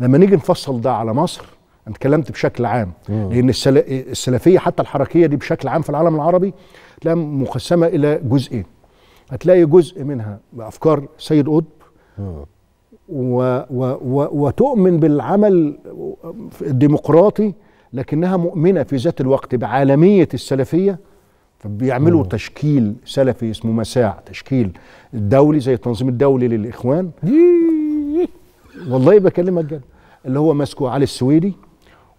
لما نيجي نفصل ده على مصر انا اتكلمت بشكل عام مم. لان السلفيه حتى الحركيه دي بشكل عام في العالم العربي تلاقيها مقسمه الى جزئين هتلاقي جزء منها بافكار سيد قطب و و و وتؤمن بالعمل الديمقراطي لكنها مؤمنه في ذات الوقت بعالميه السلفيه فبيعملوا مم. تشكيل سلفي اسمه مساع تشكيل دولي زي التنظيم الدولي للاخوان والله بكلمك جد اللي هو ماسكه علي السويدي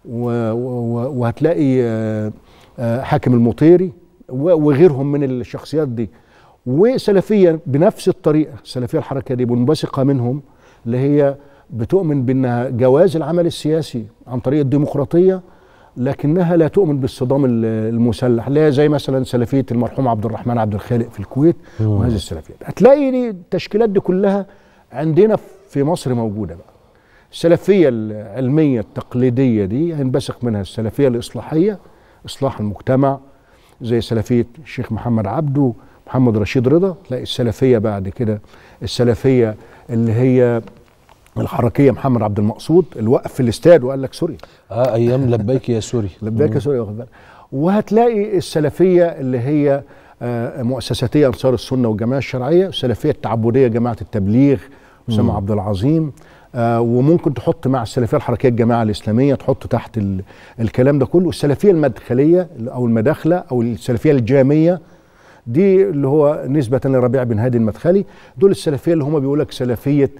وهتلاقي آه، آه، حاكم المطيري وغيرهم من الشخصيات دي وسلفية بنفس الطريقة السلفية الحركة دي منبثقة منهم اللي هي بتؤمن بأنها جواز العمل السياسي عن طريق الديمقراطية لكنها لا تؤمن بالصدام المسلح لا زي مثلا سلفية المرحوم عبد الرحمن عبد الخالق في الكويت وهذه السلفيات هتلاقي التشكيلات دي كلها عندنا في في مصر موجوده بقى السلفيه العلميه التقليديه دي هينبثق منها السلفيه الاصلاحيه اصلاح المجتمع زي سلفيه الشيخ محمد عبده محمد رشيد رضا تلاقي السلفيه بعد كده السلفيه اللي هي الحركيه محمد عبد المقصود اللي وقف في الاستاد وقال لك سوريا اه ايام لبيك يا سوري لبيك يا سوري واخد بالك وهتلاقي السلفيه اللي هي آه، مؤسساتيه انصار السنه والجماعه الشرعيه السلفيه التعبديه جماعه التبليغ اسامه عبد العظيم آه وممكن تحط مع السلفيه الحركيه الجماعه الاسلاميه تحط تحت ال... الكلام ده كله السلفيه المدخليه او المداخله او السلفيه الجاميه دي اللي هو نسبة لربيع بن هادي المدخلي دول السلفية اللي هم بيقول لك سلفية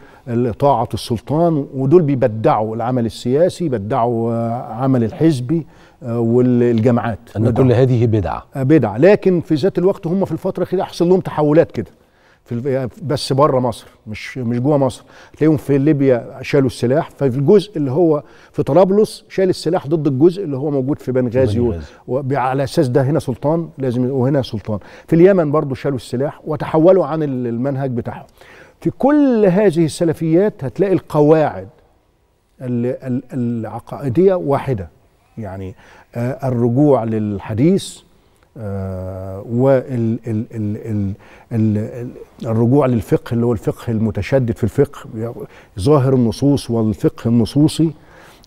طاعة السلطان ودول بيبدعوا العمل السياسي بدعوا آه، عمل الحزبي آه، والجامعات أن كل هذه بدعة آه، بدعة لكن في ذات الوقت هم في الفترة كده حصل لهم تحولات كده في يعني بس بره مصر مش مش جوه مصر تلاقيهم في ليبيا شالوا السلاح ففي الجزء اللي هو في طرابلس شال السلاح ضد الجزء اللي هو موجود في بنغازي وعلى اساس ده هنا سلطان لازم وهنا سلطان في اليمن برضو شالوا السلاح وتحولوا عن المنهج بتاعهم في كل هذه السلفيات هتلاقي القواعد العقائديه واحده يعني آه، الرجوع للحديث آه، والرجوع للفقه اللي هو الفقه المتشدد في الفقه ظاهر النصوص والفقه النصوصي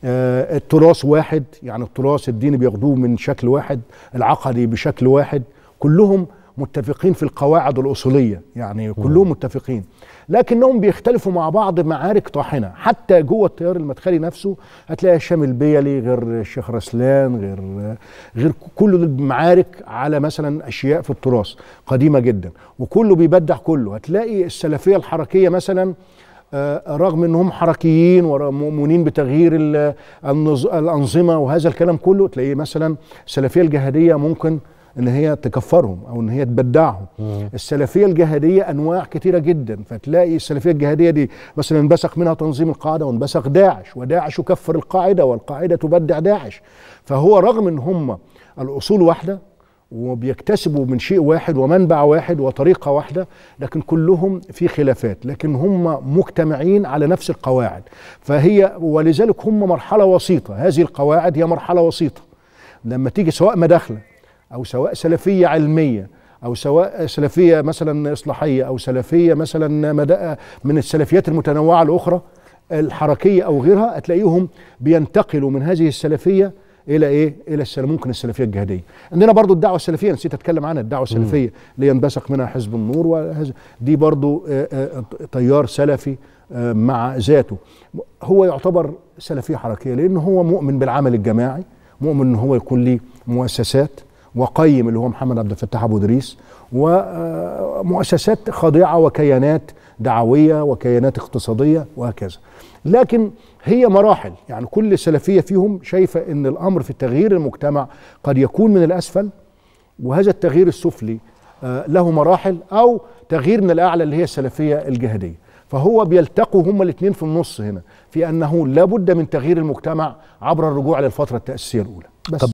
آه، التراث واحد يعني التراث الديني بياخدوه من شكل واحد العقدي بشكل واحد كلهم متفقين في القواعد الأصولية يعني كلهم متفقين لكنهم بيختلفوا مع بعض معارك طاحنة حتى جوه التيار المدخلي نفسه هتلاقي هشام البيلي غير الشيخ رسلان غير غير كله المعارك على مثلا أشياء في التراث قديمة جدا وكله بيبدع كله هتلاقي السلفية الحركية مثلا آه، رغم انهم حركيين ومؤمنين بتغيير الانظمه وهذا الكلام كله تلاقيه مثلا السلفيه الجهاديه ممكن ان هي تكفرهم او ان هي تبدعهم السلفيه الجهاديه انواع كثيره جدا فتلاقي السلفيه الجهاديه دي مثلا انبثق منها تنظيم القاعده وانبثق داعش وداعش يكفر القاعده والقاعده تبدع داعش فهو رغم ان هم الاصول واحده وبيكتسبوا من شيء واحد ومنبع واحد وطريقه واحده لكن كلهم في خلافات لكن هم مجتمعين على نفس القواعد فهي ولذلك هم مرحله وسيطه هذه القواعد هي مرحله وسيطه لما تيجي سواء مداخله او سواء سلفيه علميه او سواء سلفيه مثلا اصلاحيه او سلفيه مثلا من السلفيات المتنوعه الاخرى الحركيه او غيرها هتلاقيهم بينتقلوا من هذه السلفيه الى ايه الى السلف ممكن السلفيه الجهاديه عندنا برضو الدعوه السلفيه نسيت اتكلم عنها الدعوه السلفيه اللي ينبثق منها حزب النور وهذا دي برضو تيار سلفي مع ذاته هو يعتبر سلفيه حركيه لان هو مؤمن بالعمل الجماعي مؤمن ان هو يكون ليه مؤسسات وقيم اللي هو محمد عبد الفتاح ابو ادريس ومؤسسات آه، خاضعه وكيانات دعويه وكيانات اقتصاديه وهكذا لكن هي مراحل يعني كل سلفيه فيهم شايفه ان الامر في تغيير المجتمع قد يكون من الاسفل وهذا التغيير السفلي آه، له مراحل او تغيير من الاعلى اللي هي السلفيه الجهاديه فهو بيلتقوا هما الاثنين في النص هنا في انه لابد من تغيير المجتمع عبر الرجوع للفتره التاسيسيه الاولى بس